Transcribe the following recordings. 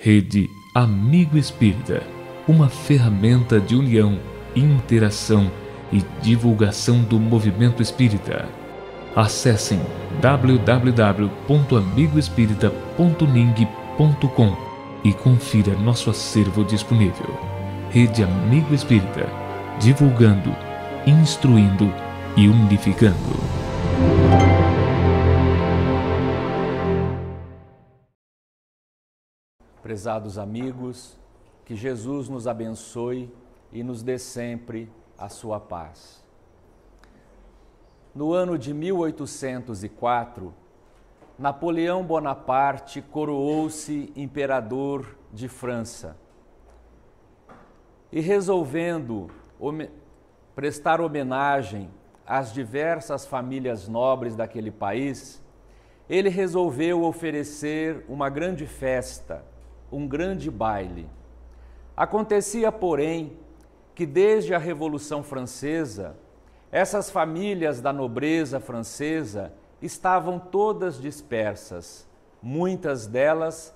Rede Amigo Espírita, uma ferramenta de união, interação e divulgação do movimento espírita. Acessem www.amigoespírita.ning.com e confira nosso acervo disponível. Rede Amigo Espírita, divulgando, instruindo e unificando. Prezados amigos, que Jesus nos abençoe e nos dê sempre a sua paz. No ano de 1804, Napoleão Bonaparte coroou-se imperador de França. E resolvendo prestar homenagem às diversas famílias nobres daquele país, ele resolveu oferecer uma grande festa um grande baile. Acontecia, porém, que desde a Revolução Francesa, essas famílias da nobreza francesa estavam todas dispersas. Muitas delas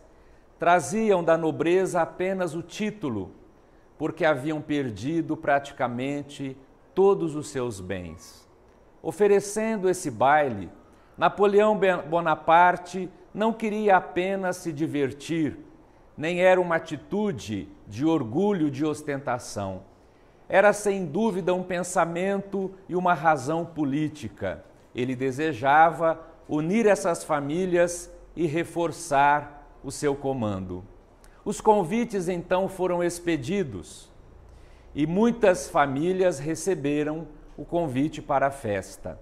traziam da nobreza apenas o título, porque haviam perdido praticamente todos os seus bens. Oferecendo esse baile, Napoleão Bonaparte não queria apenas se divertir, nem era uma atitude de orgulho, de ostentação. Era sem dúvida um pensamento e uma razão política. Ele desejava unir essas famílias e reforçar o seu comando. Os convites então foram expedidos e muitas famílias receberam o convite para a festa.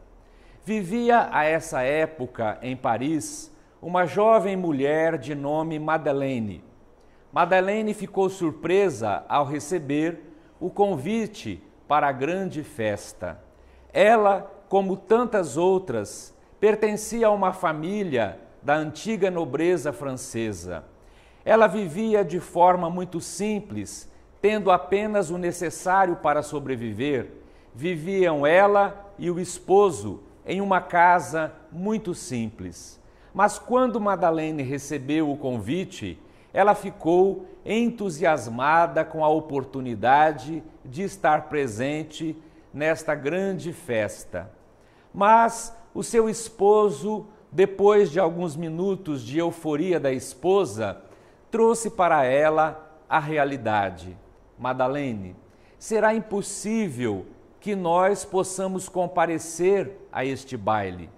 Vivia a essa época em Paris uma jovem mulher de nome Madeleine Madeleine ficou surpresa ao receber o convite para a grande festa. Ela, como tantas outras, pertencia a uma família da antiga nobreza francesa. Ela vivia de forma muito simples, tendo apenas o necessário para sobreviver. Viviam ela e o esposo em uma casa muito simples. Mas quando Madalene recebeu o convite, ela ficou entusiasmada com a oportunidade de estar presente nesta grande festa. Mas o seu esposo, depois de alguns minutos de euforia da esposa, trouxe para ela a realidade. Madalene, será impossível que nós possamos comparecer a este baile.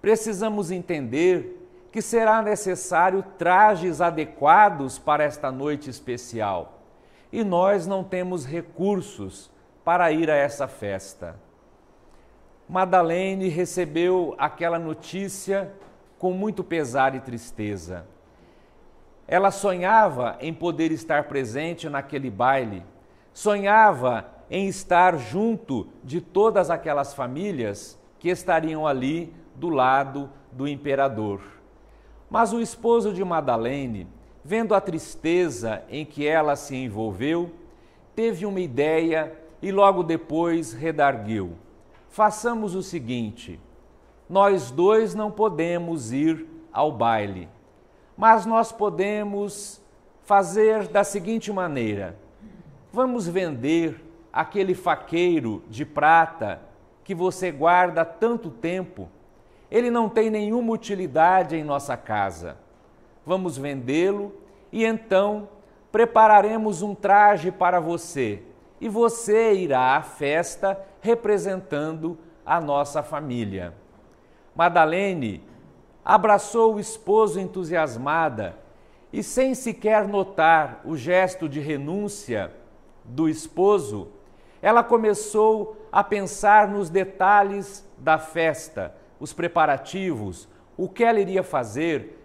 Precisamos entender que será necessário trajes adequados para esta noite especial. E nós não temos recursos para ir a essa festa. Madalene recebeu aquela notícia com muito pesar e tristeza. Ela sonhava em poder estar presente naquele baile, sonhava em estar junto de todas aquelas famílias que estariam ali do lado do imperador. Mas o esposo de Madalene, vendo a tristeza em que ela se envolveu, teve uma ideia e logo depois redarguiu: Façamos o seguinte: nós dois não podemos ir ao baile, mas nós podemos fazer da seguinte maneira: vamos vender aquele faqueiro de prata que você guarda tanto tempo ele não tem nenhuma utilidade em nossa casa. Vamos vendê-lo e então prepararemos um traje para você e você irá à festa representando a nossa família. Madalene abraçou o esposo entusiasmada e, sem sequer notar o gesto de renúncia do esposo, ela começou a pensar nos detalhes da festa os preparativos, o que ela iria fazer,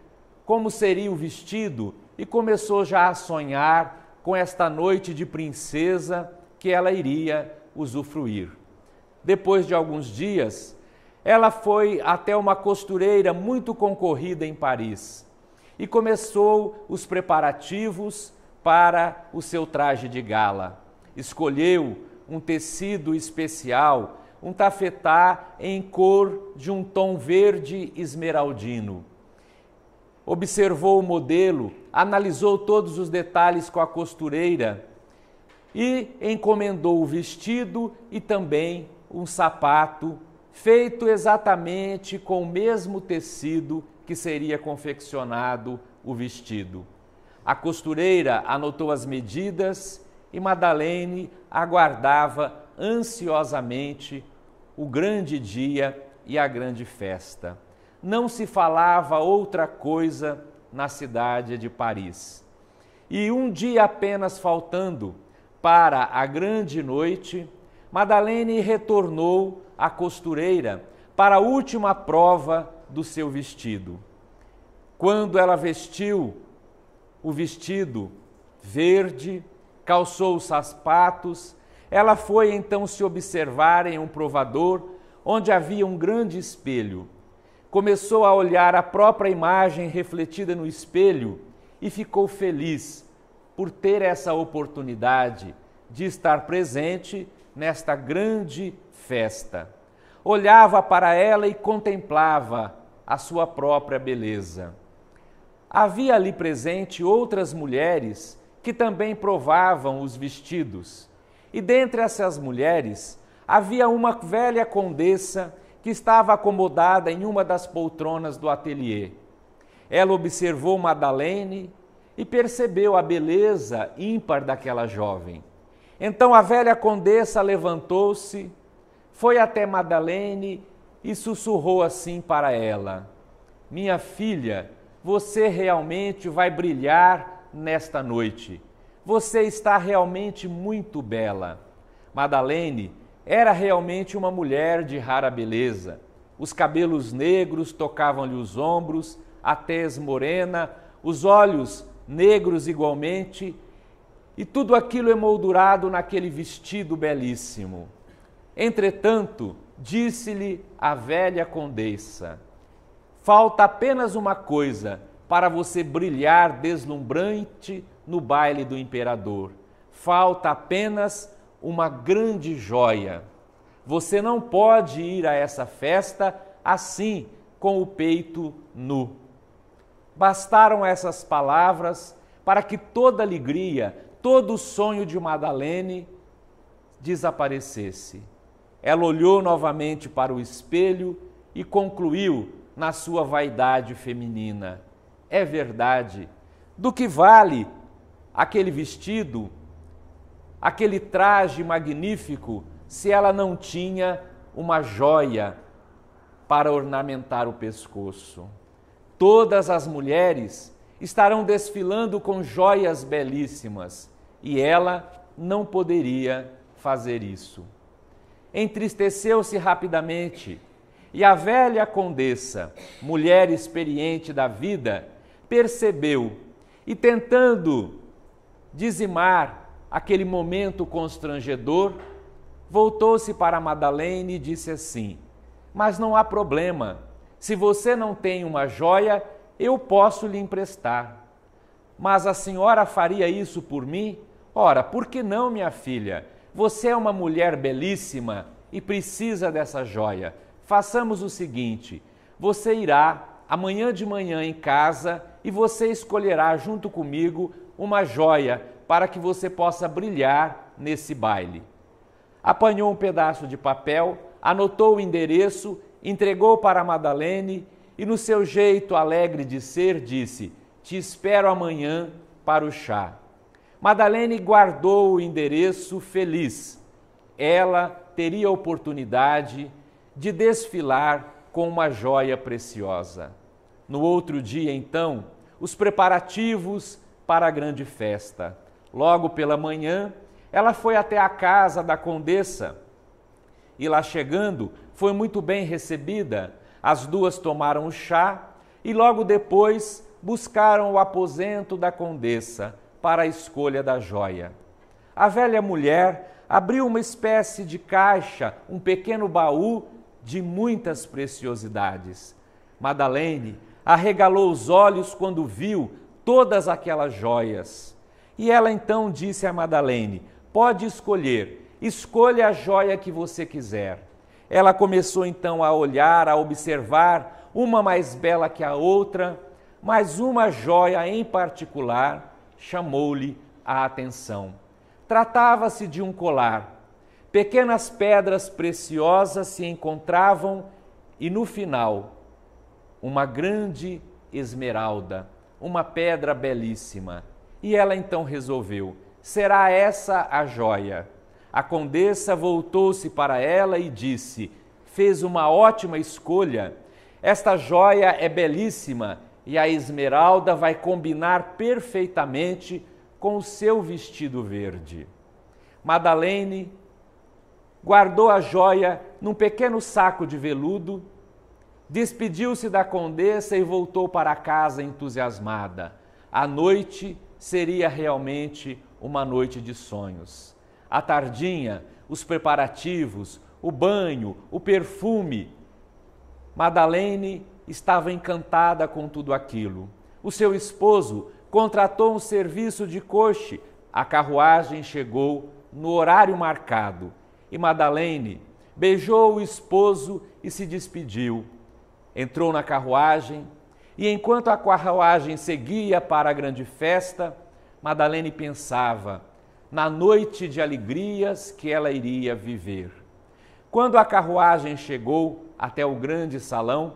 como seria o vestido e começou já a sonhar com esta noite de princesa que ela iria usufruir. Depois de alguns dias, ela foi até uma costureira muito concorrida em Paris e começou os preparativos para o seu traje de gala. Escolheu um tecido especial um tafetá em cor de um tom verde esmeraldino. Observou o modelo, analisou todos os detalhes com a costureira e encomendou o vestido e também um sapato feito exatamente com o mesmo tecido que seria confeccionado o vestido. A costureira anotou as medidas e Madalene aguardava ansiosamente o grande dia e a grande festa. Não se falava outra coisa na cidade de Paris. E um dia apenas faltando para a grande noite, Madalene retornou à costureira para a última prova do seu vestido. Quando ela vestiu o vestido verde, calçou os sapatos ela foi então se observar em um provador onde havia um grande espelho. Começou a olhar a própria imagem refletida no espelho e ficou feliz por ter essa oportunidade de estar presente nesta grande festa. Olhava para ela e contemplava a sua própria beleza. Havia ali presente outras mulheres que também provavam os vestidos. E dentre essas mulheres havia uma velha condessa que estava acomodada em uma das poltronas do ateliê. Ela observou Madalene e percebeu a beleza ímpar daquela jovem. Então a velha condessa levantou-se, foi até Madalene e sussurrou assim para ela: Minha filha, você realmente vai brilhar nesta noite. Você está realmente muito bela. Madalene era realmente uma mulher de rara beleza. Os cabelos negros tocavam-lhe os ombros, a tez morena, os olhos negros igualmente, e tudo aquilo emoldurado naquele vestido belíssimo. Entretanto, disse-lhe a velha condessa: Falta apenas uma coisa para você brilhar deslumbrante no baile do imperador. Falta apenas uma grande joia. Você não pode ir a essa festa assim, com o peito nu. Bastaram essas palavras para que toda alegria, todo o sonho de Madalene desaparecesse. Ela olhou novamente para o espelho e concluiu na sua vaidade feminina: É verdade, do que vale aquele vestido, aquele traje magnífico, se ela não tinha uma joia para ornamentar o pescoço. Todas as mulheres estarão desfilando com joias belíssimas e ela não poderia fazer isso. Entristeceu-se rapidamente e a velha condessa, mulher experiente da vida, percebeu e, tentando dizimar aquele momento constrangedor, voltou-se para Madalene e disse assim: Mas não há problema. Se você não tem uma joia, eu posso lhe emprestar. Mas a senhora faria isso por mim? Ora, por que não, minha filha? Você é uma mulher belíssima e precisa dessa joia. Façamos o seguinte: você irá amanhã de manhã em casa e você escolherá junto comigo uma joia para que você possa brilhar nesse baile. Apanhou um pedaço de papel, anotou o endereço, entregou para Madalene e, no seu jeito alegre de ser, disse: Te espero amanhã para o chá. Madalene guardou o endereço feliz. Ela teria a oportunidade de desfilar com uma joia preciosa. No outro dia, então, os preparativos para a grande festa. Logo pela manhã, ela foi até a casa da condessa e, lá chegando, foi muito bem recebida. As duas tomaram o chá e, logo depois, buscaram o aposento da condessa para a escolha da joia. A velha mulher abriu uma espécie de caixa, um pequeno baú de muitas preciosidades. Madalene arregalou os olhos quando viu todas aquelas joias. E ela então disse a Madalene: Pode escolher, escolha a joia que você quiser. Ela começou então a olhar, a observar, uma mais bela que a outra, mas uma joia em particular chamou-lhe a atenção. Tratava-se de um colar. Pequenas pedras preciosas se encontravam e no final, uma grande esmeralda uma pedra belíssima. E ela então resolveu: será essa a joia. A condessa voltou-se para ela e disse: fez uma ótima escolha. Esta joia é belíssima e a esmeralda vai combinar perfeitamente com o seu vestido verde. Madalene guardou a joia num pequeno saco de veludo Despediu-se da condessa e voltou para casa entusiasmada. A noite seria realmente uma noite de sonhos. A tardinha, os preparativos, o banho, o perfume. Madalene estava encantada com tudo aquilo. O seu esposo contratou um serviço de coche. A carruagem chegou no horário marcado e Madalene beijou o esposo e se despediu entrou na carruagem e, enquanto a carruagem seguia para a grande festa, Madalene pensava na noite de alegrias que ela iria viver. Quando a carruagem chegou até o grande salão,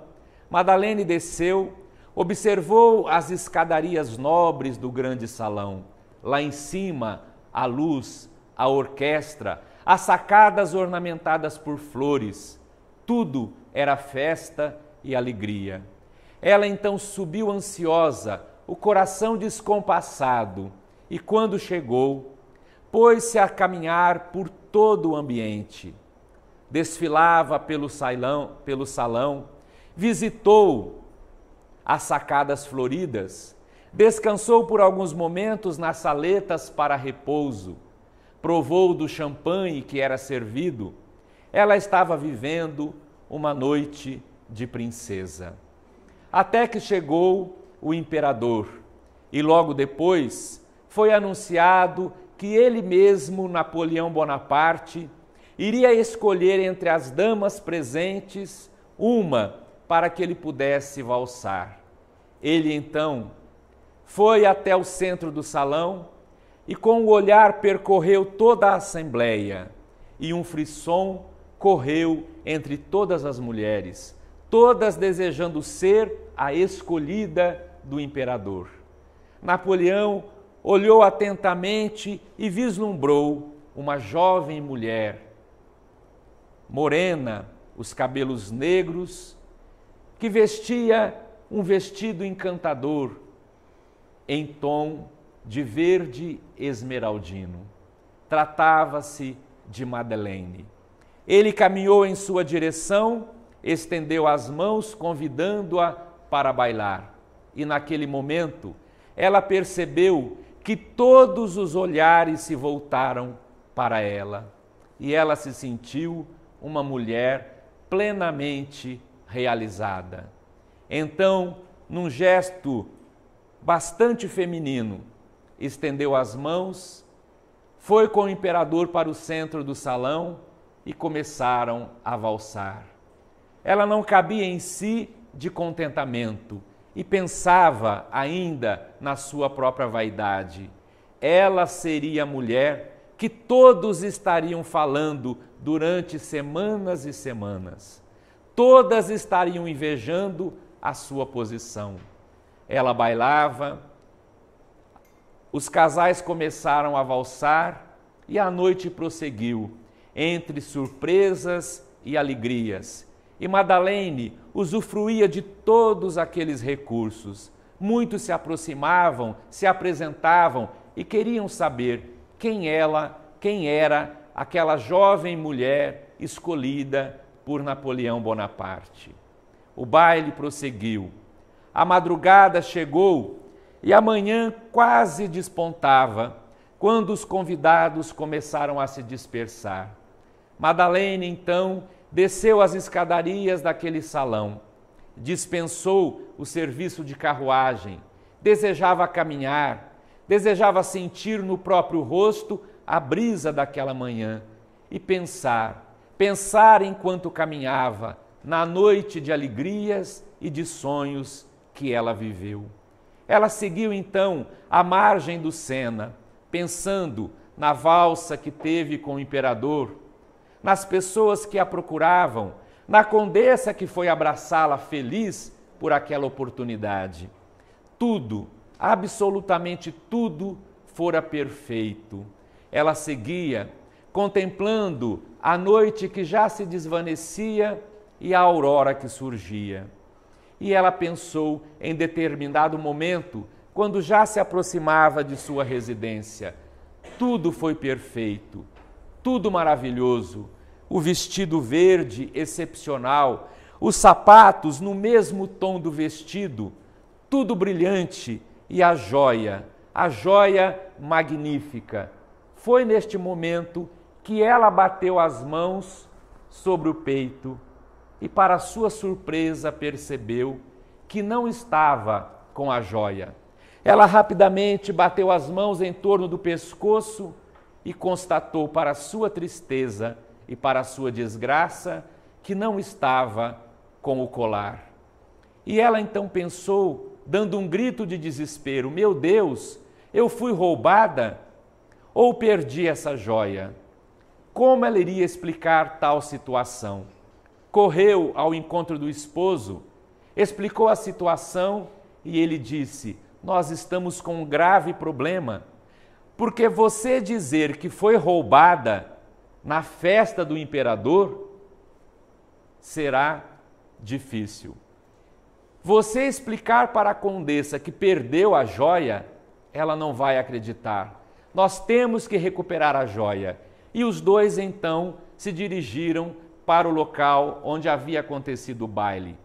Madalene desceu, observou as escadarias nobres do grande salão. Lá em cima, a luz, a orquestra, as sacadas ornamentadas por flores. Tudo era festa e alegria. Ela então subiu ansiosa, o coração descompassado, e quando chegou, pôs-se a caminhar por todo o ambiente. Desfilava pelo salão, pelo salão visitou as sacadas floridas, descansou por alguns momentos nas saletas para repouso, provou do champanhe que era servido. Ela estava vivendo uma noite de princesa. Até que chegou o imperador e logo depois foi anunciado que ele mesmo, Napoleão Bonaparte, iria escolher entre as damas presentes uma para que ele pudesse valsar. Ele então foi até o centro do salão e com o olhar percorreu toda a assembleia e um frisson correu entre todas as mulheres todas desejando ser a escolhida do imperador. Napoleão olhou atentamente e vislumbrou uma jovem mulher, morena, os cabelos negros, que vestia um vestido encantador em tom de verde esmeraldino. Tratava-se de Madeleine. Ele caminhou em sua direção estendeu as mãos, convidando-a para bailar. E naquele momento, ela percebeu que todos os olhares se voltaram para ela. E ela se sentiu uma mulher plenamente realizada. Então, num gesto bastante feminino, estendeu as mãos, foi com o imperador para o centro do salão e começaram a valsar. Ela não cabia em si de contentamento e pensava ainda na sua própria vaidade. Ela seria a mulher que todos estariam falando durante semanas e semanas. Todas estariam invejando a sua posição. Ela bailava, os casais começaram a valsar e a noite prosseguiu, entre surpresas e alegrias e Madalene usufruía de todos aqueles recursos. Muitos se aproximavam, se apresentavam e queriam saber quem ela, quem era aquela jovem mulher escolhida por Napoleão Bonaparte. O baile prosseguiu. A madrugada chegou e a manhã quase despontava quando os convidados começaram a se dispersar. Madalene então, desceu as escadarias daquele salão, dispensou o serviço de carruagem, desejava caminhar, desejava sentir no próprio rosto a brisa daquela manhã e pensar, pensar enquanto caminhava na noite de alegrias e de sonhos que ela viveu. Ela seguiu então a margem do Sena, pensando na valsa que teve com o imperador, nas pessoas que a procuravam, na condessa que foi abraçá-la feliz por aquela oportunidade. Tudo, absolutamente tudo, fora perfeito. Ela seguia, contemplando a noite que já se desvanecia e a aurora que surgia. E ela pensou em determinado momento, quando já se aproximava de sua residência: tudo foi perfeito tudo maravilhoso, o vestido verde excepcional, os sapatos no mesmo tom do vestido, tudo brilhante e a joia, a joia magnífica. Foi neste momento que ela bateu as mãos sobre o peito e, para sua surpresa, percebeu que não estava com a joia. Ela rapidamente bateu as mãos em torno do pescoço e constatou para sua tristeza e para sua desgraça que não estava com o colar. E ela então pensou, dando um grito de desespero: Meu Deus, eu fui roubada ou perdi essa joia? Como ela iria explicar tal situação? Correu ao encontro do esposo, explicou a situação e ele disse: Nós estamos com um grave problema porque você dizer que foi roubada na festa do imperador será difícil. Você explicar para a condessa que perdeu a joia, ela não vai acreditar. Nós temos que recuperar a joia. E os dois então se dirigiram para o local onde havia acontecido o baile.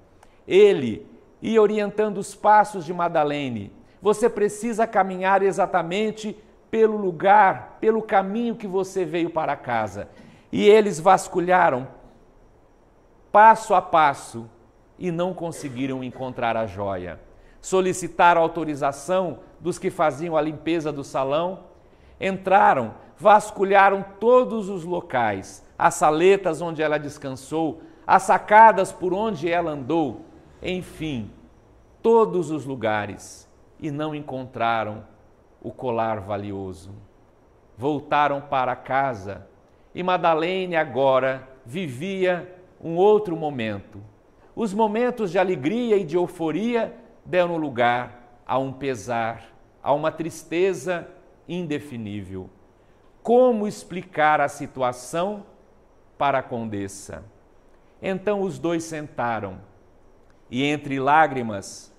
Ele ia orientando os passos de Madalene. Você precisa caminhar exatamente pelo lugar, pelo caminho que você veio para casa. E eles vasculharam passo a passo e não conseguiram encontrar a joia. Solicitaram autorização dos que faziam a limpeza do salão, entraram, vasculharam todos os locais, as saletas onde ela descansou, as sacadas por onde ela andou, enfim, todos os lugares, e não encontraram o colar valioso. Voltaram para casa e Madalene agora vivia um outro momento. Os momentos de alegria e de euforia deram lugar a um pesar, a uma tristeza indefinível. Como explicar a situação para a condessa? Então os dois sentaram e, entre lágrimas,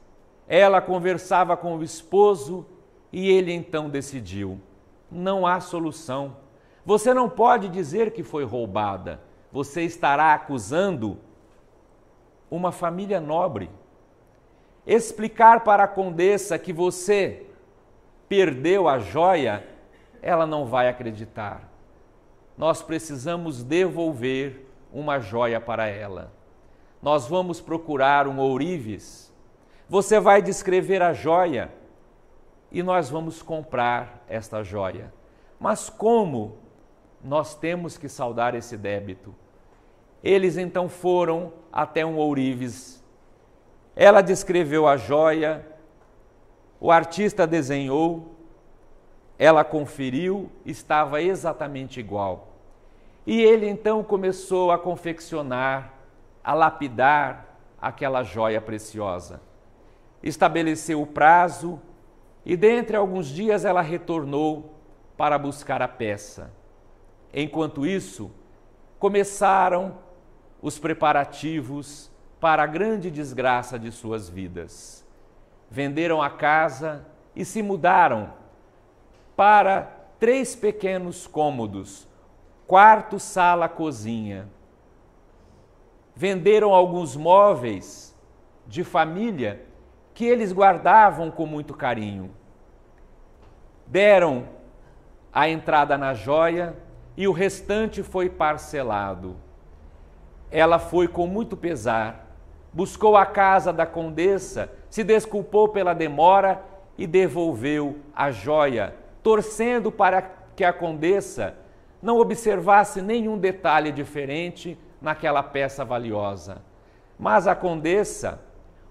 ela conversava com o esposo e ele então decidiu: não há solução. Você não pode dizer que foi roubada. Você estará acusando uma família nobre. Explicar para a condessa que você perdeu a joia, ela não vai acreditar. Nós precisamos devolver uma joia para ela. Nós vamos procurar um ourives. Você vai descrever a joia e nós vamos comprar esta joia. Mas como nós temos que saldar esse débito? Eles então foram até um ourives. Ela descreveu a joia, o artista desenhou, ela conferiu, estava exatamente igual. E ele então começou a confeccionar, a lapidar aquela joia preciosa. Estabeleceu o prazo, e dentre alguns dias ela retornou para buscar a peça. Enquanto isso, começaram os preparativos para a grande desgraça de suas vidas. Venderam a casa e se mudaram para três pequenos cômodos, quarto, sala, cozinha. Venderam alguns móveis de família que eles guardavam com muito carinho deram a entrada na joia e o restante foi parcelado. Ela foi com muito pesar, buscou a casa da condessa, se desculpou pela demora e devolveu a joia, torcendo para que a condessa não observasse nenhum detalhe diferente naquela peça valiosa. Mas a condessa,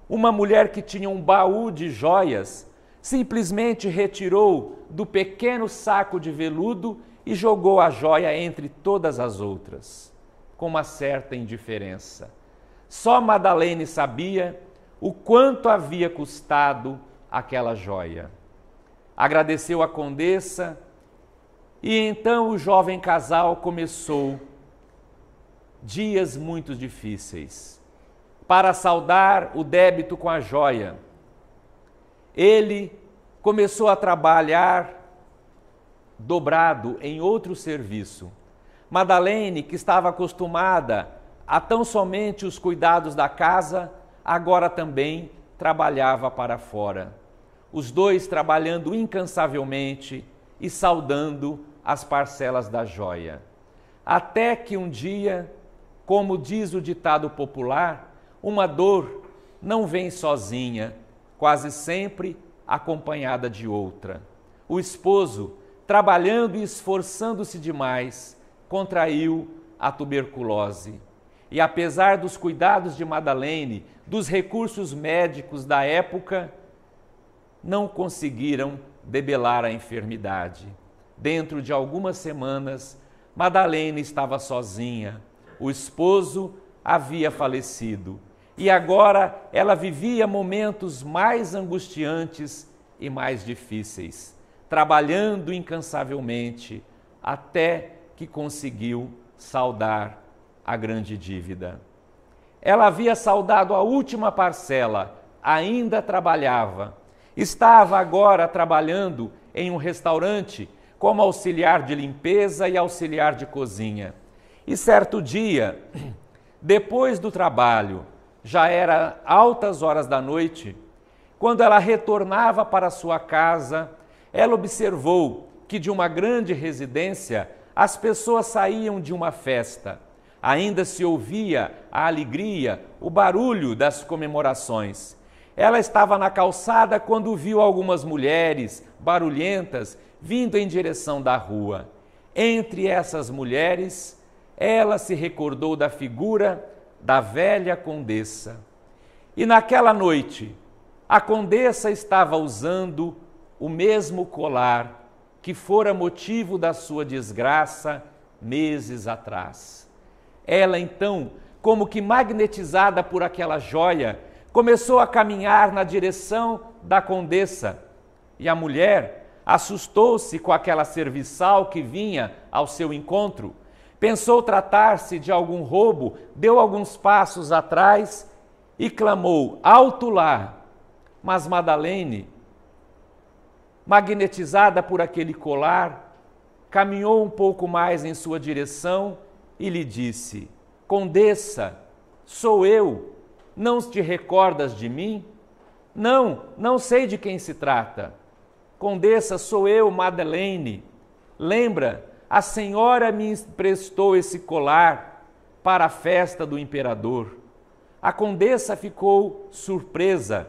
uma mulher que tinha um baú de joias, simplesmente retirou do pequeno saco de veludo e jogou a joia entre todas as outras, com uma certa indiferença. Só Madalene sabia o quanto havia custado aquela joia. Agradeceu a condessa e então o jovem casal começou dias muito difíceis para saldar o débito com a joia ele começou a trabalhar dobrado em outro serviço. Madalene, que estava acostumada a tão somente os cuidados da casa, agora também trabalhava para fora. Os dois trabalhando incansavelmente e saudando as parcelas da joia. Até que um dia, como diz o ditado popular, uma dor não vem sozinha, quase sempre acompanhada de outra. O esposo, trabalhando e esforçando-se demais, contraiu a tuberculose. E apesar dos cuidados de Madalene, dos recursos médicos da época, não conseguiram debelar a enfermidade. Dentro de algumas semanas, Madalene estava sozinha. O esposo havia falecido e agora ela vivia momentos mais angustiantes e mais difíceis, trabalhando incansavelmente até que conseguiu saldar a grande dívida. Ela havia saldado a última parcela, ainda trabalhava. Estava agora trabalhando em um restaurante como auxiliar de limpeza e auxiliar de cozinha. E certo dia, depois do trabalho, já era altas horas da noite, quando ela retornava para sua casa, ela observou que de uma grande residência as pessoas saíam de uma festa. Ainda se ouvia a alegria, o barulho das comemorações. Ela estava na calçada quando viu algumas mulheres barulhentas vindo em direção da rua. Entre essas mulheres, ela se recordou da figura da velha condessa. E naquela noite, a condessa estava usando o mesmo colar que fora motivo da sua desgraça meses atrás. Ela então, como que magnetizada por aquela joia, começou a caminhar na direção da condessa. E a mulher assustou-se com aquela serviçal que vinha ao seu encontro Pensou tratar-se de algum roubo, deu alguns passos atrás e clamou: Alto lá! Mas Madalene, magnetizada por aquele colar, caminhou um pouco mais em sua direção e lhe disse: Condessa, sou eu, não te recordas de mim? Não, não sei de quem se trata. Condessa, sou eu, Madeleine. Lembra a senhora me emprestou esse colar para a festa do imperador. A condessa ficou surpresa,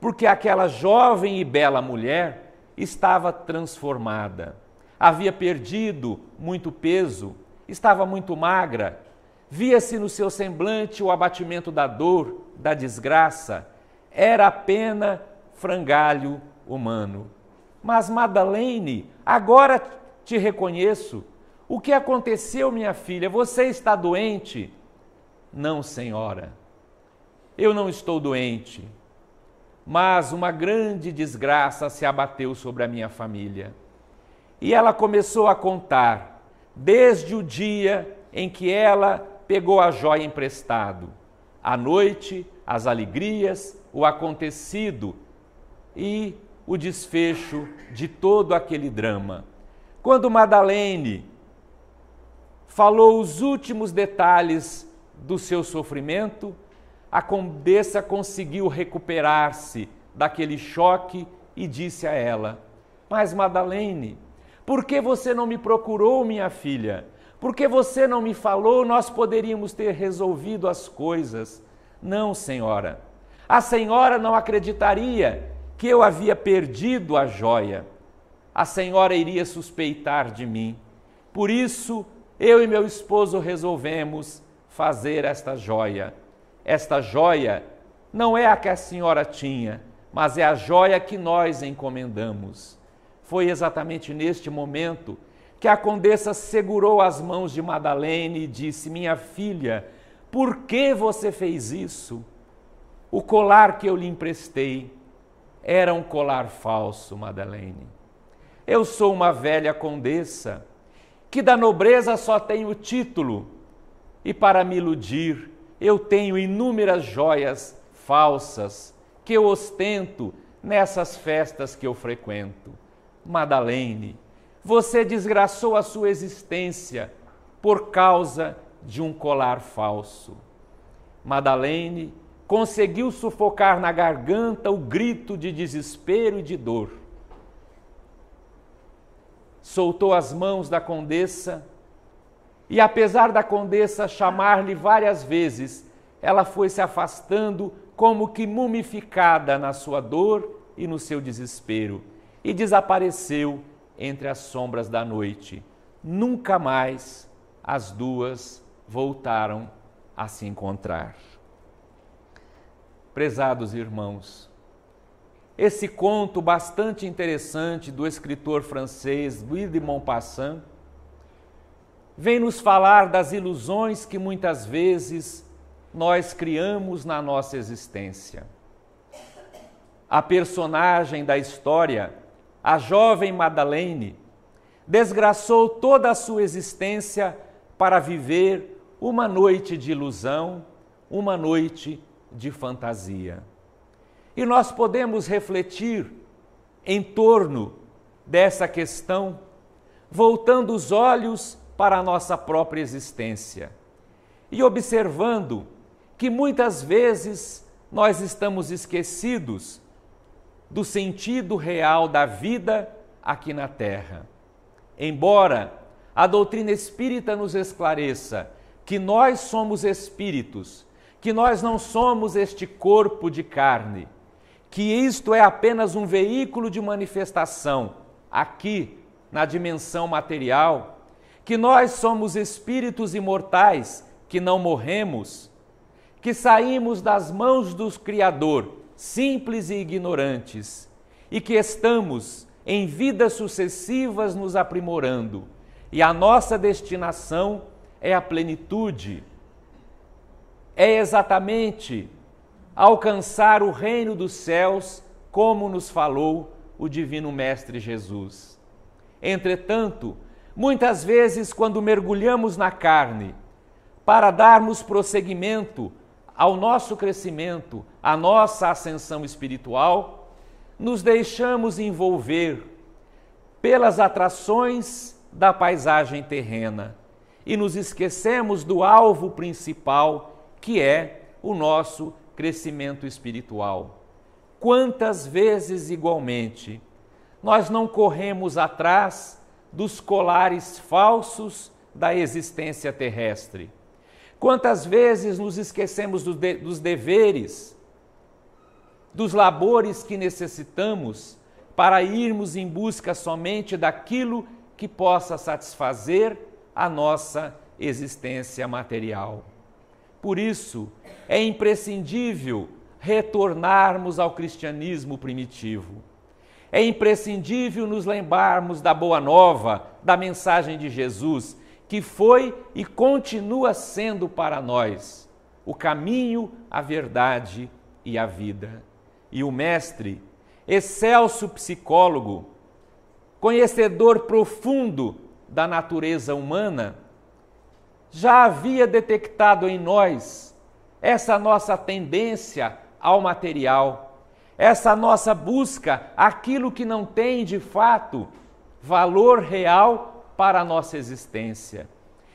porque aquela jovem e bela mulher estava transformada. Havia perdido muito peso, estava muito magra, via-se no seu semblante o abatimento da dor, da desgraça. Era apenas frangalho humano. Mas Madalene agora te reconheço. O que aconteceu, minha filha? Você está doente? Não, senhora. Eu não estou doente. Mas uma grande desgraça se abateu sobre a minha família. E ela começou a contar, desde o dia em que ela pegou a joia emprestado, a noite, as alegrias, o acontecido e o desfecho de todo aquele drama. Quando Madalene falou os últimos detalhes do seu sofrimento, a condessa conseguiu recuperar-se daquele choque e disse a ela: Mas Madalene, por que você não me procurou, minha filha? Por que você não me falou? Nós poderíamos ter resolvido as coisas. Não, senhora. A senhora não acreditaria que eu havia perdido a joia a senhora iria suspeitar de mim. Por isso, eu e meu esposo resolvemos fazer esta joia. Esta joia não é a que a senhora tinha, mas é a joia que nós encomendamos. Foi exatamente neste momento que a condessa segurou as mãos de Madalene e disse: Minha filha, por que você fez isso? O colar que eu lhe emprestei era um colar falso, Madalene. Eu sou uma velha condessa, que da nobreza só tenho título, e para me iludir, eu tenho inúmeras joias falsas que eu ostento nessas festas que eu frequento. Madalene, você desgraçou a sua existência por causa de um colar falso. Madalene conseguiu sufocar na garganta o grito de desespero e de dor soltou as mãos da condessa e, apesar da condessa chamar-lhe várias vezes, ela foi se afastando como que mumificada na sua dor e no seu desespero e desapareceu entre as sombras da noite. Nunca mais as duas voltaram a se encontrar. Prezados irmãos, esse conto bastante interessante do escritor francês Guy de Maupassant vem nos falar das ilusões que muitas vezes nós criamos na nossa existência. A personagem da história, a jovem Madeleine, desgraçou toda a sua existência para viver uma noite de ilusão, uma noite de fantasia. E nós podemos refletir em torno dessa questão, voltando os olhos para a nossa própria existência e observando que muitas vezes nós estamos esquecidos do sentido real da vida aqui na Terra. Embora a doutrina espírita nos esclareça que nós somos espíritos, que nós não somos este corpo de carne, que isto é apenas um veículo de manifestação aqui na dimensão material, que nós somos espíritos imortais que não morremos, que saímos das mãos do Criador, simples e ignorantes, e que estamos em vidas sucessivas nos aprimorando, e a nossa destinação é a plenitude. É exatamente alcançar o reino dos céus, como nos falou o Divino Mestre Jesus. Entretanto, muitas vezes, quando mergulhamos na carne, para darmos prosseguimento ao nosso crescimento, à nossa ascensão espiritual, nos deixamos envolver pelas atrações da paisagem terrena e nos esquecemos do alvo principal, que é o nosso crescimento espiritual. Quantas vezes, igualmente, nós não corremos atrás dos colares falsos da existência terrestre? Quantas vezes nos esquecemos do de, dos deveres, dos labores que necessitamos para irmos em busca somente daquilo que possa satisfazer a nossa existência material? Por isso, é imprescindível retornarmos ao cristianismo primitivo. É imprescindível nos lembrarmos da Boa Nova, da mensagem de Jesus, que foi e continua sendo para nós o caminho, a verdade e a vida. E o Mestre, excelso psicólogo, conhecedor profundo da natureza humana, já havia detectado em nós essa nossa tendência ao material, essa nossa busca aquilo que não tem de fato valor real para a nossa existência.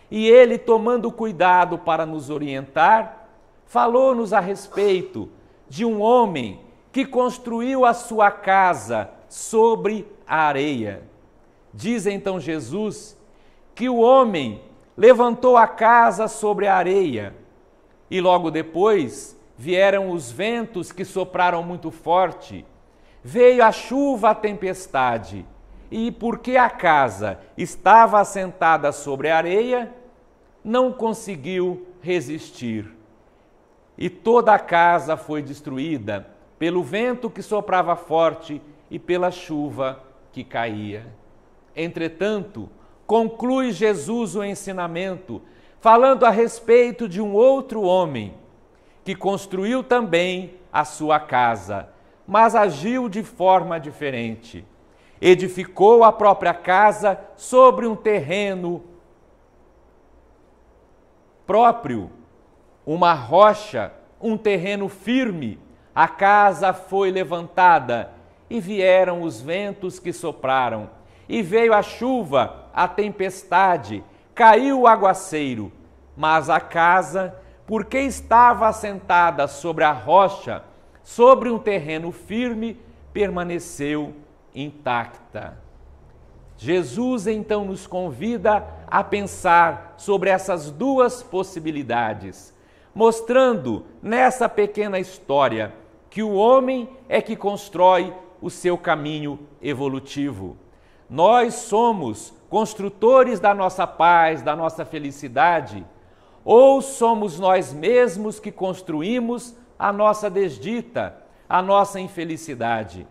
E ele, tomando cuidado para nos orientar, falou-nos a respeito de um homem que construiu a sua casa sobre a areia. Diz então Jesus que o homem levantou a casa sobre a areia, e logo depois vieram os ventos que sopraram muito forte, veio a chuva, a tempestade, e porque a casa estava assentada sobre a areia, não conseguiu resistir. E toda a casa foi destruída pelo vento que soprava forte e pela chuva que caía. Entretanto, Conclui Jesus o ensinamento falando a respeito de um outro homem que construiu também a sua casa, mas agiu de forma diferente. Edificou a própria casa sobre um terreno próprio, uma rocha, um terreno firme. A casa foi levantada e vieram os ventos que sopraram, e veio a chuva a tempestade, caiu o aguaceiro, mas a casa, porque estava assentada sobre a rocha, sobre um terreno firme, permaneceu intacta. Jesus então nos convida a pensar sobre essas duas possibilidades, mostrando nessa pequena história que o homem é que constrói o seu caminho evolutivo. Nós somos construtores da nossa paz, da nossa felicidade, ou somos nós mesmos que construímos a nossa desdita, a nossa infelicidade.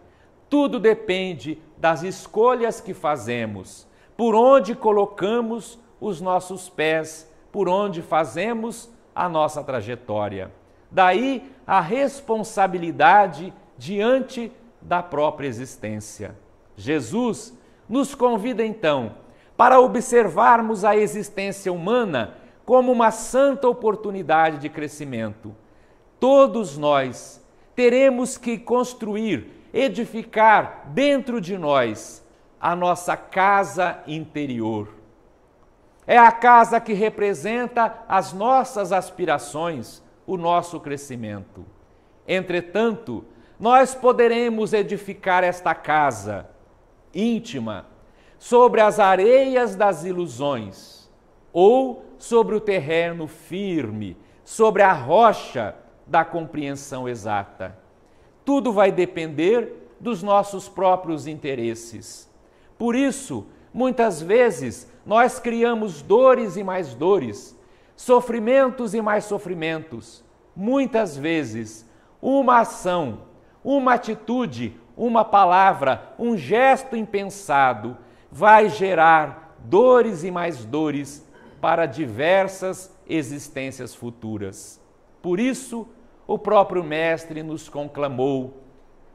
Tudo depende das escolhas que fazemos, por onde colocamos os nossos pés, por onde fazemos a nossa trajetória. Daí a responsabilidade diante da própria existência. Jesus nos convida então para observarmos a existência humana como uma santa oportunidade de crescimento. Todos nós teremos que construir, edificar dentro de nós a nossa casa interior. É a casa que representa as nossas aspirações, o nosso crescimento. Entretanto, nós poderemos edificar esta casa íntima, sobre as areias das ilusões, ou sobre o terreno firme, sobre a rocha da compreensão exata. Tudo vai depender dos nossos próprios interesses. Por isso, muitas vezes, nós criamos dores e mais dores, sofrimentos e mais sofrimentos. Muitas vezes, uma ação, uma atitude, uma palavra, um gesto impensado vai gerar dores e mais dores para diversas existências futuras. Por isso, o próprio Mestre nos conclamou: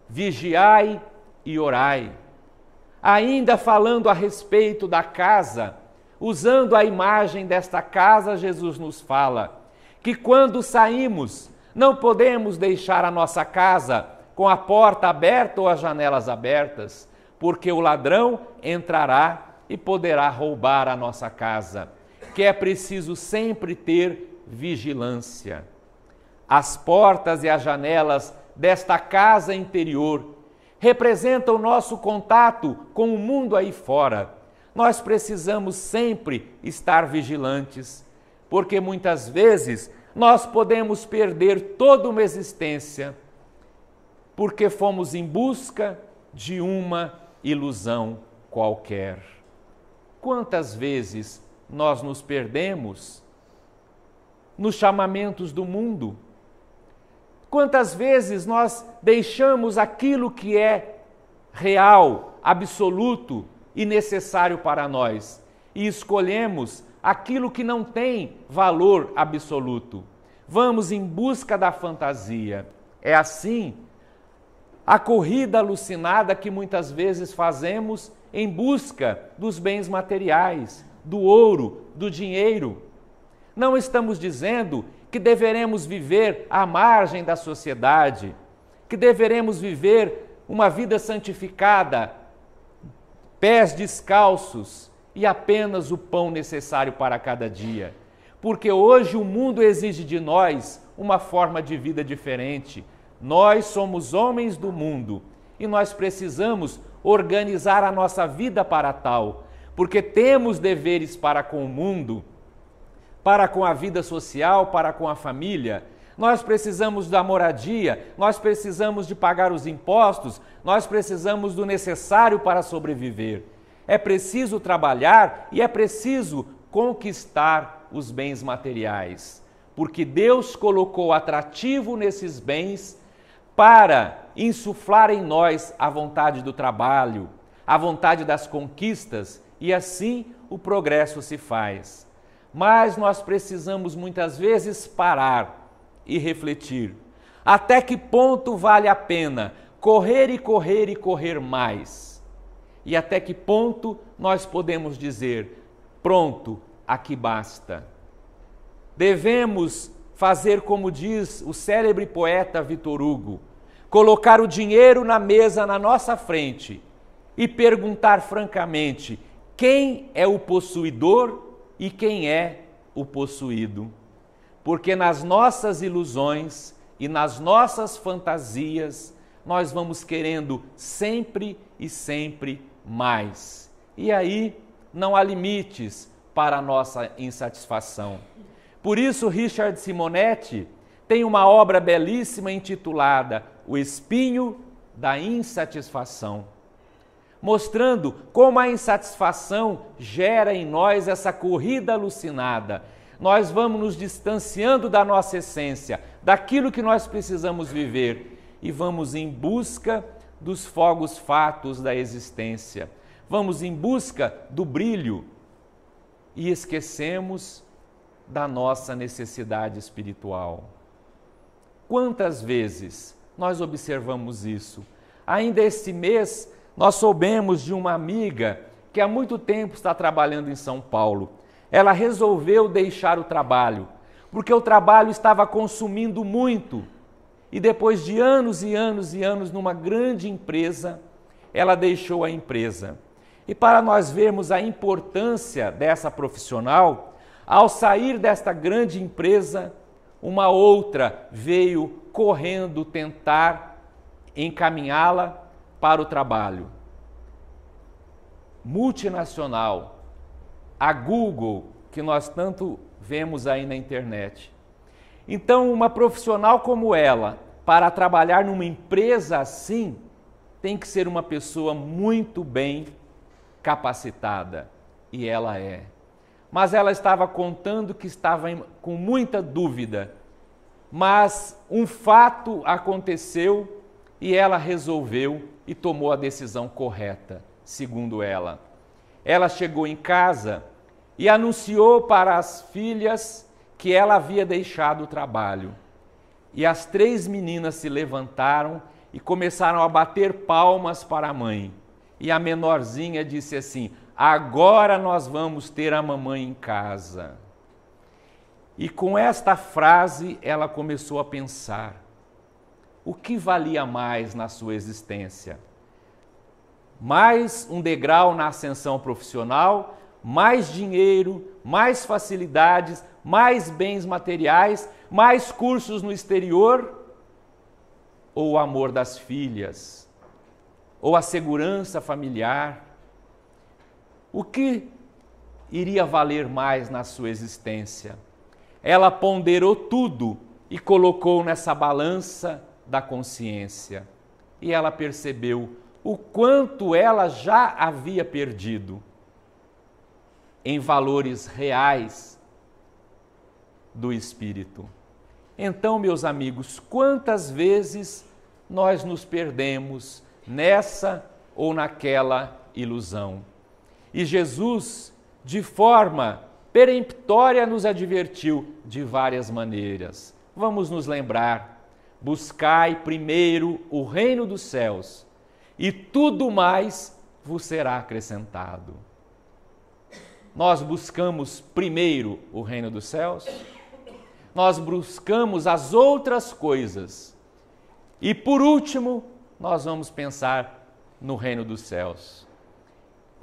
vigiai e orai. Ainda falando a respeito da casa, usando a imagem desta casa, Jesus nos fala que quando saímos, não podemos deixar a nossa casa com a porta aberta ou as janelas abertas, porque o ladrão entrará e poderá roubar a nossa casa, que é preciso sempre ter vigilância. As portas e as janelas desta casa interior representam o nosso contato com o mundo aí fora. Nós precisamos sempre estar vigilantes, porque muitas vezes nós podemos perder toda uma existência porque fomos em busca de uma ilusão qualquer. Quantas vezes nós nos perdemos nos chamamentos do mundo? Quantas vezes nós deixamos aquilo que é real, absoluto e necessário para nós e escolhemos aquilo que não tem valor absoluto? Vamos em busca da fantasia. É assim a corrida alucinada que muitas vezes fazemos em busca dos bens materiais, do ouro, do dinheiro. Não estamos dizendo que deveremos viver à margem da sociedade, que deveremos viver uma vida santificada, pés descalços e apenas o pão necessário para cada dia. Porque hoje o mundo exige de nós uma forma de vida diferente, nós somos homens do mundo e nós precisamos organizar a nossa vida para tal, porque temos deveres para com o mundo, para com a vida social, para com a família. Nós precisamos da moradia, nós precisamos de pagar os impostos, nós precisamos do necessário para sobreviver. É preciso trabalhar e é preciso conquistar os bens materiais, porque Deus colocou atrativo nesses bens para insuflar em nós a vontade do trabalho, a vontade das conquistas e assim o progresso se faz. Mas nós precisamos muitas vezes parar e refletir. Até que ponto vale a pena correr e correr e correr mais? E até que ponto nós podemos dizer: pronto, aqui basta? Devemos fazer como diz o célebre poeta Vitor Hugo: colocar o dinheiro na mesa na nossa frente e perguntar francamente quem é o possuidor e quem é o possuído. Porque nas nossas ilusões e nas nossas fantasias, nós vamos querendo sempre e sempre mais. E aí não há limites para a nossa insatisfação. Por isso, Richard Simonetti, tem uma obra belíssima intitulada O Espinho da Insatisfação, mostrando como a insatisfação gera em nós essa corrida alucinada. Nós vamos nos distanciando da nossa essência, daquilo que nós precisamos viver e vamos em busca dos fogos fatos da existência. Vamos em busca do brilho e esquecemos da nossa necessidade espiritual. Quantas vezes nós observamos isso? Ainda este mês, nós soubemos de uma amiga que há muito tempo está trabalhando em São Paulo. Ela resolveu deixar o trabalho, porque o trabalho estava consumindo muito. E depois de anos e anos e anos numa grande empresa, ela deixou a empresa. E para nós vermos a importância dessa profissional, ao sair desta grande empresa, uma outra veio correndo tentar encaminhá-la para o trabalho. Multinacional, a Google, que nós tanto vemos aí na internet. Então, uma profissional como ela, para trabalhar numa empresa assim, tem que ser uma pessoa muito bem capacitada. E ela é mas ela estava contando que estava com muita dúvida. Mas um fato aconteceu e ela resolveu e tomou a decisão correta, segundo ela. Ela chegou em casa e anunciou para as filhas que ela havia deixado o trabalho. E as três meninas se levantaram e começaram a bater palmas para a mãe. E a menorzinha disse assim: Agora nós vamos ter a mamãe em casa. E com esta frase ela começou a pensar: o que valia mais na sua existência? Mais um degrau na ascensão profissional, mais dinheiro, mais facilidades, mais bens materiais, mais cursos no exterior? Ou o amor das filhas? Ou a segurança familiar? o que iria valer mais na sua existência. Ela ponderou tudo e colocou nessa balança da consciência. E ela percebeu o quanto ela já havia perdido em valores reais do espírito. Então, meus amigos, quantas vezes nós nos perdemos nessa ou naquela ilusão? E Jesus, de forma peremptória, nos advertiu de várias maneiras. Vamos nos lembrar: buscai primeiro o reino dos céus, e tudo mais vos será acrescentado. Nós buscamos primeiro o reino dos céus, nós buscamos as outras coisas, e por último, nós vamos pensar no reino dos céus.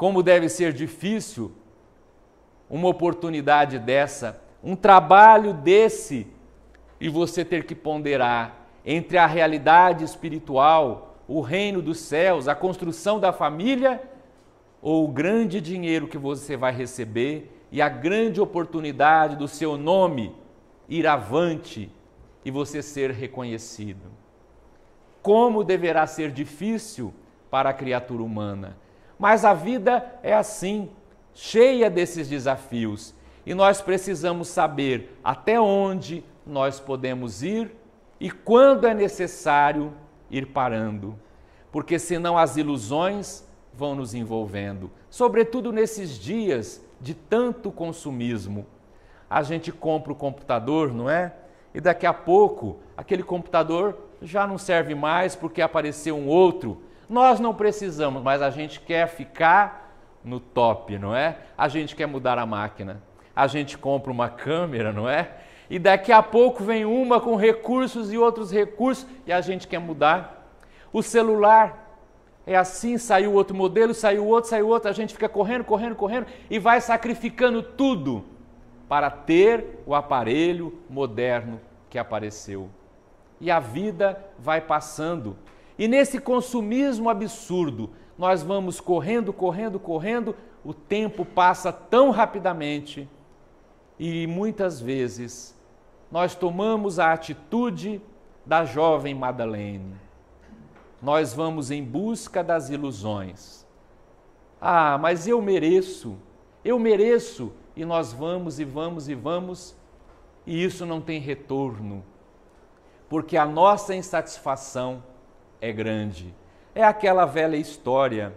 Como deve ser difícil uma oportunidade dessa, um trabalho desse, e você ter que ponderar entre a realidade espiritual, o reino dos céus, a construção da família, ou o grande dinheiro que você vai receber e a grande oportunidade do seu nome ir avante e você ser reconhecido. Como deverá ser difícil para a criatura humana mas a vida é assim, cheia desses desafios, e nós precisamos saber até onde nós podemos ir e quando é necessário ir parando, porque senão as ilusões vão nos envolvendo, sobretudo nesses dias de tanto consumismo. A gente compra o computador, não é? E daqui a pouco aquele computador já não serve mais porque apareceu um outro nós não precisamos, mas a gente quer ficar no top, não é? A gente quer mudar a máquina. A gente compra uma câmera, não é? E daqui a pouco vem uma com recursos e outros recursos e a gente quer mudar. O celular é assim, saiu outro modelo, saiu outro, saiu outro, a gente fica correndo, correndo, correndo e vai sacrificando tudo para ter o aparelho moderno que apareceu. E a vida vai passando e nesse consumismo absurdo, nós vamos correndo, correndo, correndo, o tempo passa tão rapidamente e muitas vezes nós tomamos a atitude da jovem Madalene. Nós vamos em busca das ilusões. Ah, mas eu mereço, eu mereço, e nós vamos e vamos e vamos, e isso não tem retorno, porque a nossa insatisfação é grande. É aquela velha história.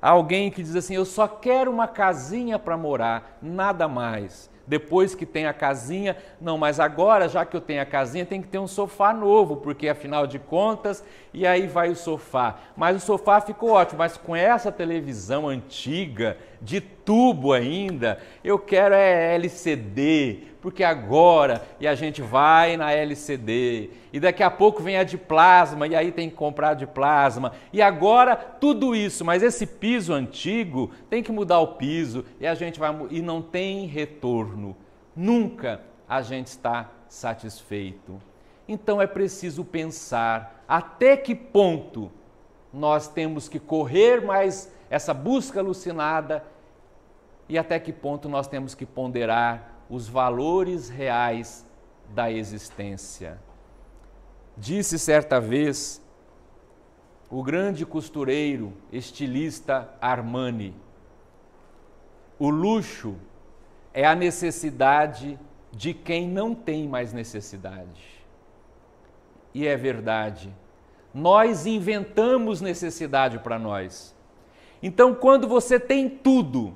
alguém que diz assim: Eu só quero uma casinha para morar, nada mais. Depois que tem a casinha, não, mas agora, já que eu tenho a casinha, tem que ter um sofá novo, porque afinal de contas, e aí vai o sofá. Mas o sofá ficou ótimo, mas com essa televisão antiga, de tubo ainda, eu quero é LCD, porque agora e a gente vai na LCD, e daqui a pouco vem a de plasma, e aí tem que comprar de plasma, e agora tudo isso, mas esse piso antigo tem que mudar o piso e a gente vai e não tem retorno. Nunca a gente está satisfeito. Então é preciso pensar até que ponto nós temos que correr mais essa busca alucinada e até que ponto nós temos que ponderar os valores reais da existência. Disse certa vez o grande costureiro, estilista Armani: o luxo é a necessidade de quem não tem mais necessidade. E é verdade. Nós inventamos necessidade para nós. Então, quando você tem tudo,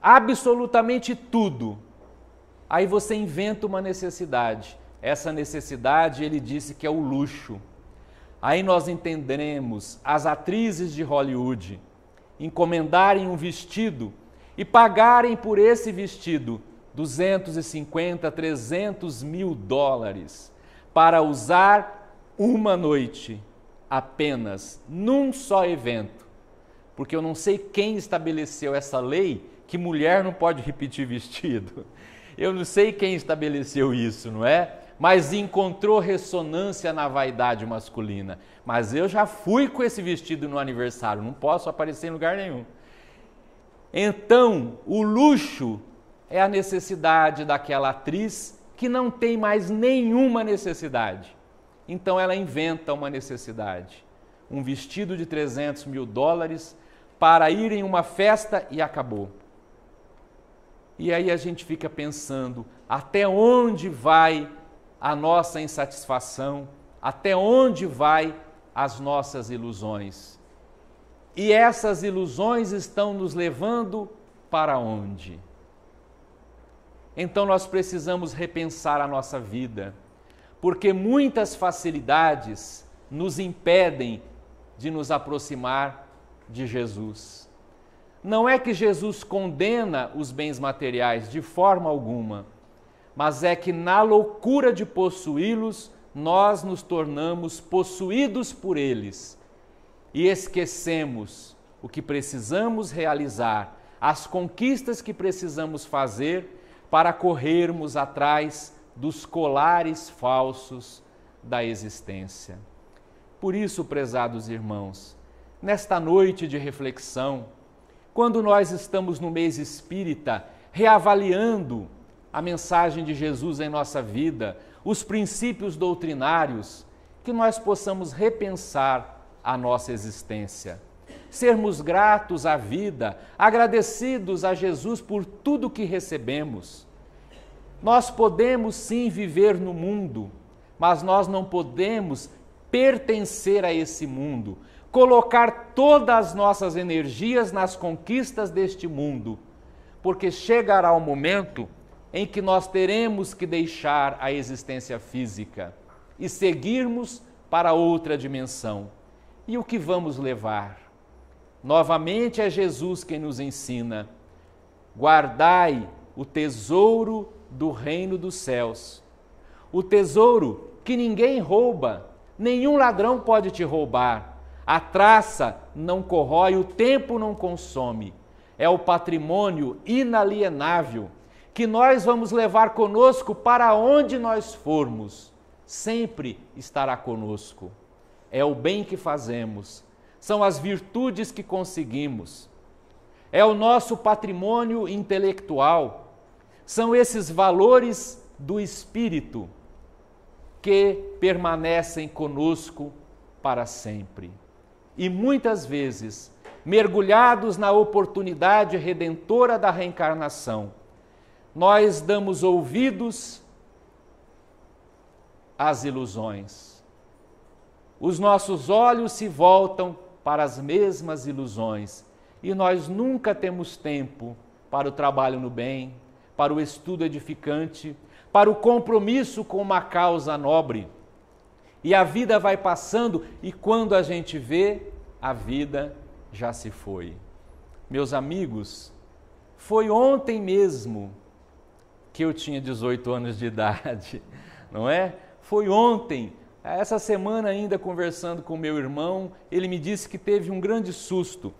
absolutamente tudo, Aí você inventa uma necessidade. Essa necessidade ele disse que é o luxo. Aí nós entendemos as atrizes de Hollywood encomendarem um vestido e pagarem por esse vestido 250, 300 mil dólares para usar uma noite apenas, num só evento. Porque eu não sei quem estabeleceu essa lei que mulher não pode repetir vestido. Eu não sei quem estabeleceu isso, não é? Mas encontrou ressonância na vaidade masculina. Mas eu já fui com esse vestido no aniversário, não posso aparecer em lugar nenhum. Então, o luxo é a necessidade daquela atriz que não tem mais nenhuma necessidade. Então, ela inventa uma necessidade. Um vestido de 300 mil dólares para ir em uma festa e acabou. E aí a gente fica pensando até onde vai a nossa insatisfação, até onde vai as nossas ilusões. E essas ilusões estão nos levando para onde? Então nós precisamos repensar a nossa vida, porque muitas facilidades nos impedem de nos aproximar de Jesus. Não é que Jesus condena os bens materiais de forma alguma, mas é que na loucura de possuí-los, nós nos tornamos possuídos por eles e esquecemos o que precisamos realizar, as conquistas que precisamos fazer para corrermos atrás dos colares falsos da existência. Por isso, prezados irmãos, nesta noite de reflexão, quando nós estamos no mês espírita, reavaliando a mensagem de Jesus em nossa vida, os princípios doutrinários, que nós possamos repensar a nossa existência. Sermos gratos à vida, agradecidos a Jesus por tudo que recebemos. Nós podemos sim viver no mundo, mas nós não podemos pertencer a esse mundo, colocar todas as nossas energias nas conquistas deste mundo, porque chegará o momento em que nós teremos que deixar a existência física e seguirmos para outra dimensão. E o que vamos levar? Novamente é Jesus quem nos ensina: guardai o tesouro do reino dos céus. O tesouro que ninguém rouba, nenhum ladrão pode te roubar a traça não corrói, o tempo não consome. É o patrimônio inalienável que nós vamos levar conosco para onde nós formos. Sempre estará conosco. É o bem que fazemos, são as virtudes que conseguimos, é o nosso patrimônio intelectual, são esses valores do espírito que permanecem conosco para sempre e muitas vezes mergulhados na oportunidade redentora da reencarnação, nós damos ouvidos às ilusões. Os nossos olhos se voltam para as mesmas ilusões e nós nunca temos tempo para o trabalho no bem, para o estudo edificante, para o compromisso com uma causa nobre. E a vida vai passando e quando a gente vê, a vida já se foi. Meus amigos, foi ontem mesmo que eu tinha 18 anos de idade, não é? Foi ontem. Essa semana ainda conversando com meu irmão, ele me disse que teve um grande susto.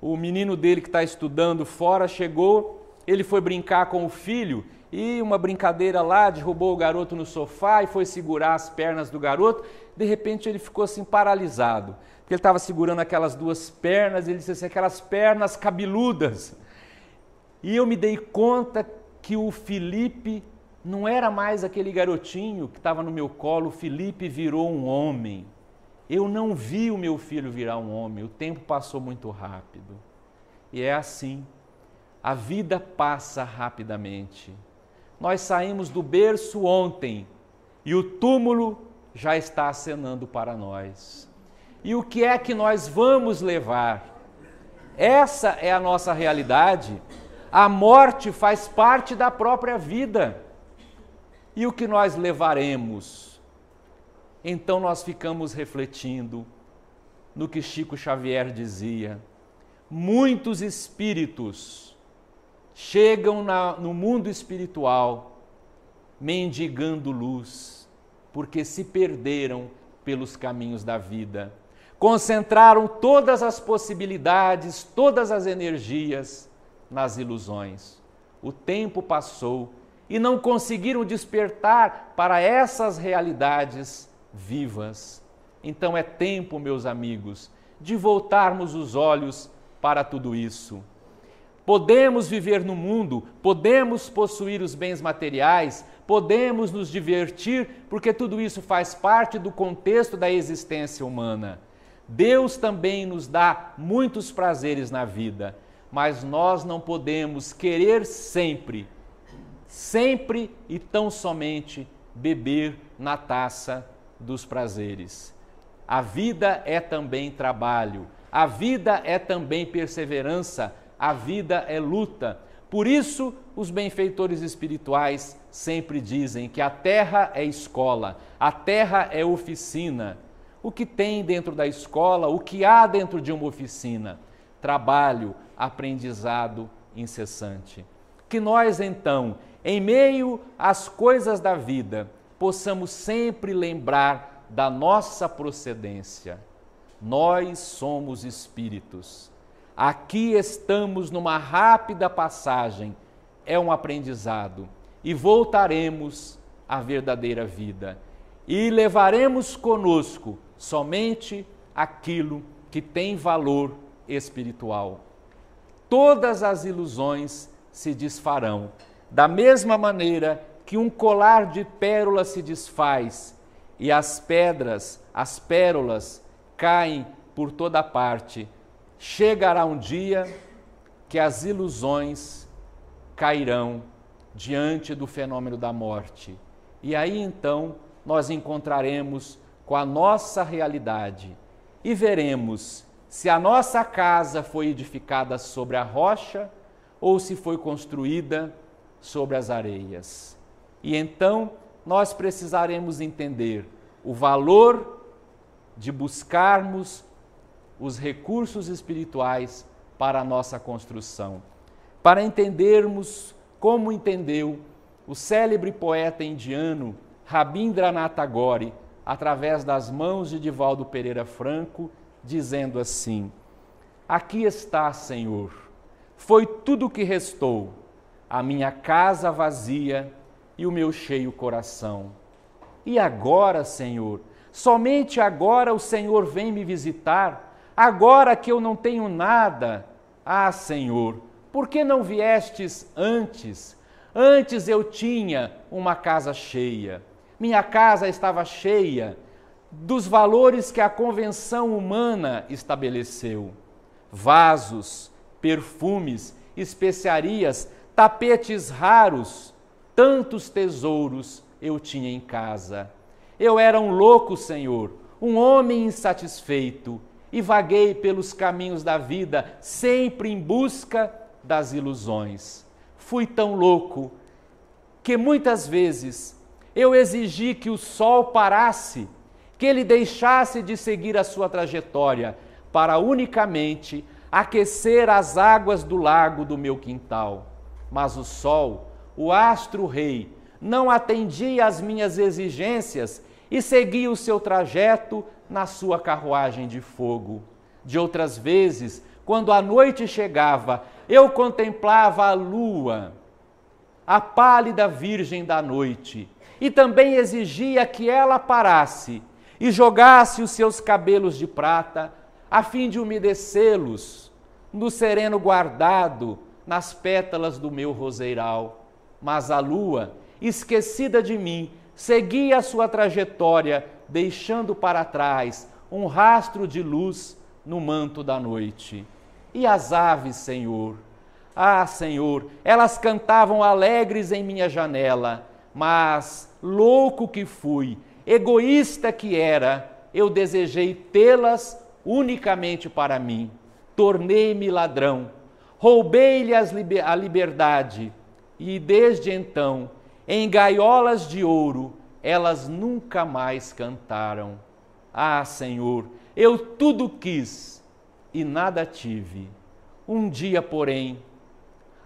O menino dele que está estudando fora chegou, ele foi brincar com o filho e uma brincadeira lá derrubou o garoto no sofá e foi segurar as pernas do garoto. De repente ele ficou assim paralisado porque ele estava segurando aquelas duas pernas, ele disse assim, aquelas pernas cabeludas. E eu me dei conta que o Felipe não era mais aquele garotinho que estava no meu colo, o Felipe virou um homem. Eu não vi o meu filho virar um homem, o tempo passou muito rápido. E é assim, a vida passa rapidamente. Nós saímos do berço ontem e o túmulo já está acenando para nós e o que é que nós vamos levar. Essa é a nossa realidade. A morte faz parte da própria vida. E o que nós levaremos? Então nós ficamos refletindo no que Chico Xavier dizia. Muitos espíritos chegam na, no mundo espiritual mendigando luz, porque se perderam pelos caminhos da vida concentraram todas as possibilidades, todas as energias nas ilusões. O tempo passou e não conseguiram despertar para essas realidades vivas. Então é tempo, meus amigos, de voltarmos os olhos para tudo isso. Podemos viver no mundo, podemos possuir os bens materiais, podemos nos divertir, porque tudo isso faz parte do contexto da existência humana. Deus também nos dá muitos prazeres na vida, mas nós não podemos querer sempre, sempre e tão somente beber na taça dos prazeres. A vida é também trabalho, a vida é também perseverança, a vida é luta. Por isso, os benfeitores espirituais sempre dizem que a terra é escola, a terra é oficina o que tem dentro da escola, o que há dentro de uma oficina. Trabalho, aprendizado incessante. Que nós, então, em meio às coisas da vida, possamos sempre lembrar da nossa procedência. Nós somos espíritos. Aqui estamos numa rápida passagem, é um aprendizado, e voltaremos à verdadeira vida. E levaremos conosco somente aquilo que tem valor espiritual. Todas as ilusões se desfarão, da mesma maneira que um colar de pérolas se desfaz e as pedras, as pérolas, caem por toda parte. Chegará um dia que as ilusões cairão diante do fenômeno da morte. E aí então nós encontraremos com a nossa realidade e veremos se a nossa casa foi edificada sobre a rocha ou se foi construída sobre as areias. E então nós precisaremos entender o valor de buscarmos os recursos espirituais para a nossa construção, para entendermos como entendeu o célebre poeta indiano Rabindranath Tagore através das mãos de Divaldo Pereira Franco, dizendo assim: Aqui está, Senhor, foi tudo o que restou, a minha casa vazia e o meu cheio coração. E agora, Senhor, somente agora o Senhor vem me visitar, agora que eu não tenho nada. Ah, Senhor, por que não viestes antes? Antes eu tinha uma casa cheia minha casa estava cheia dos valores que a convenção humana estabeleceu: vasos, perfumes, especiarias, tapetes raros, tantos tesouros eu tinha em casa. Eu era um louco, Senhor, um homem insatisfeito e vaguei pelos caminhos da vida, sempre em busca das ilusões. Fui tão louco que muitas vezes eu exigi que o sol parasse, que ele deixasse de seguir a sua trajetória, para unicamente aquecer as águas do lago do meu quintal. Mas o sol, o astro-rei, não atendia às minhas exigências e seguia o seu trajeto na sua carruagem de fogo. De outras vezes, quando a noite chegava, eu contemplava a lua, a pálida virgem da noite, e também exigia que ela parasse e jogasse os seus cabelos de prata, a fim de umedecê-los no sereno guardado nas pétalas do meu roseiral. Mas a lua, esquecida de mim, seguia a sua trajetória, deixando para trás um rastro de luz no manto da noite. E as aves, Senhor? Ah, Senhor, elas cantavam alegres em minha janela mas louco que fui, egoísta que era, eu desejei tê-las unicamente para mim. Tornei-me ladrão, roubei-lhe a liberdade, e desde então, em gaiolas de ouro, elas nunca mais cantaram. Ah, Senhor, eu tudo quis e nada tive. Um dia, porém,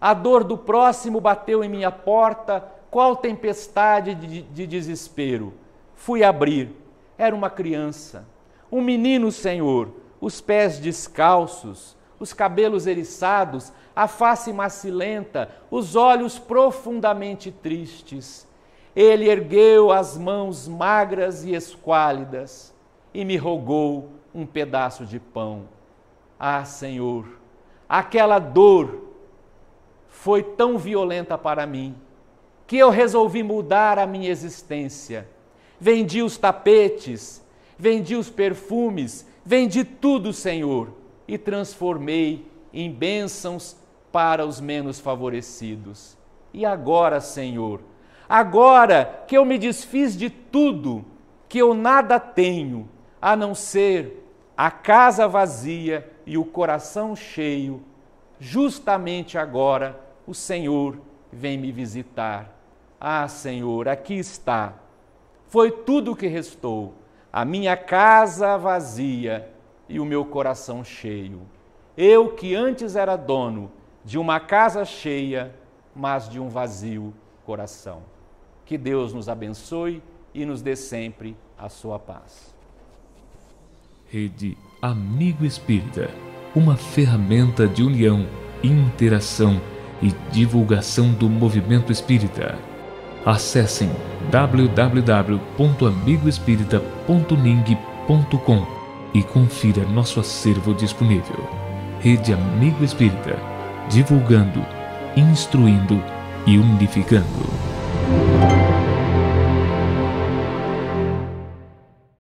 a dor do próximo bateu em minha porta qual tempestade de, de desespero? Fui abrir. Era uma criança, um menino, Senhor, os pés descalços, os cabelos eriçados, a face macilenta, os olhos profundamente tristes. Ele ergueu as mãos magras e esquálidas e me rogou um pedaço de pão. Ah, Senhor, aquela dor foi tão violenta para mim que eu resolvi mudar a minha existência. Vendi os tapetes, vendi os perfumes, vendi tudo, Senhor, e transformei em bênçãos para os menos favorecidos. E agora, Senhor, agora que eu me desfiz de tudo, que eu nada tenho, a não ser a casa vazia e o coração cheio, justamente agora o Senhor vem me visitar ah, Senhor, aqui está. Foi tudo o que restou: a minha casa vazia e o meu coração cheio. Eu que antes era dono de uma casa cheia, mas de um vazio coração. Que Deus nos abençoe e nos dê sempre a sua paz. Rede Amigo Espírita, uma ferramenta de união, interação e divulgação do movimento espírita acessem www.amigoespirita.ning.com e confira nosso acervo disponível. Rede Amigo Espírita, divulgando, instruindo e unificando.